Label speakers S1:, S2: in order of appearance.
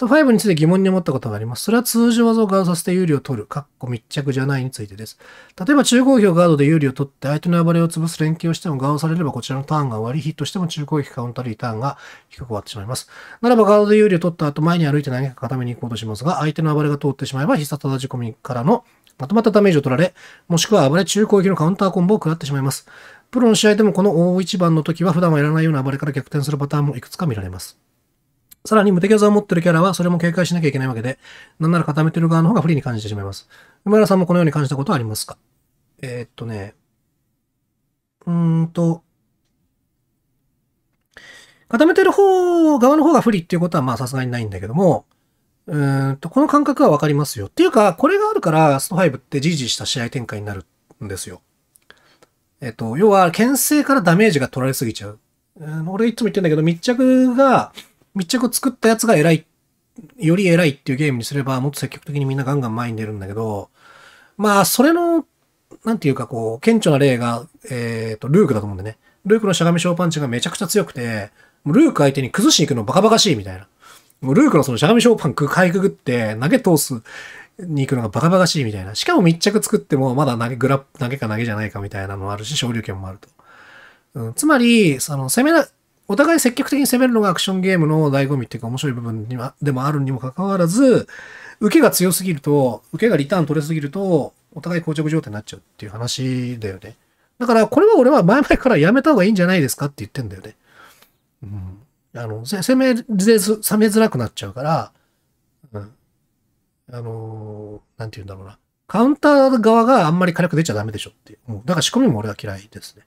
S1: ト5について疑問に思ったことがあります。それは通常技をガードさせて有利を取る、かっこ密着じゃないについてです。例えば中攻撃をガードで有利を取って相手の暴れを潰す連携をしてもガードされればこちらのターンが終わり、ヒットしても中攻撃カウンターリーターンが低く終わってしまいます。ならばガードで有利を取った後前に歩いて何か固めに行こうとしますが、相手の暴れが通ってしまえば必殺たじ込みからのまとまったダメージを取られ、もしくは暴れ中攻撃のカウンターコンボを食らってしまいます。プロの試合でもこの大一番の時は普段はやらないような暴れから逆転するパターンもいくつか見られます。さらに無敵技を持ってるキャラはそれも警戒しなきゃいけないわけで、なんなら固めてる側の方が不利に感じてしまいます。梅原さんもこのように感じたことはありますかえー、っとね、うーんと、固めてる方、側の方が不利っていうことはまあさすがにないんだけども、うーんと、この感覚はわかりますよ。っていうか、これがあるから、スト5ってじじした試合展開になるんですよ。えっと、要は、牽制からダメージが取られすぎちゃう。うん、俺いつも言ってんだけど、密着が、密着を作ったやつが偉い、より偉いっていうゲームにすれば、もっと積極的にみんなガンガン前に出るんだけど、まあ、それの、なんていうかこう、顕著な例が、えっ、ー、と、ルークだと思うんでね。ルークのしゃがみショーパンチがめちゃくちゃ強くて、ルーク相手に崩しに行くのバカバカしいみたいな。もうルークのそのしゃがみショーパンくかいくぐって投げ通すに行くのがバカバカしいみたいな。しかも密着作ってもまだ投げ、グラ投げか投げじゃないかみたいなのもあるし、昇竜拳もあると。うん、つまり、その攻めな、お互い積極的に攻めるのがアクションゲームの醍醐味っていうか面白い部分にはでもあるにもかかわらず、受けが強すぎると、受けがリターン取れすぎると、お互い膠着状態になっちゃうっていう話だよね。だからこれは俺は前々からやめた方がいいんじゃないですかって言ってんだよね。うん。あの、攻め、攻めづらくなっちゃうから、うん。あのー、なんて言うんだろうな。カウンター側があんまり火力出ちゃダメでしょっていう。だから仕込みも俺は嫌いですね。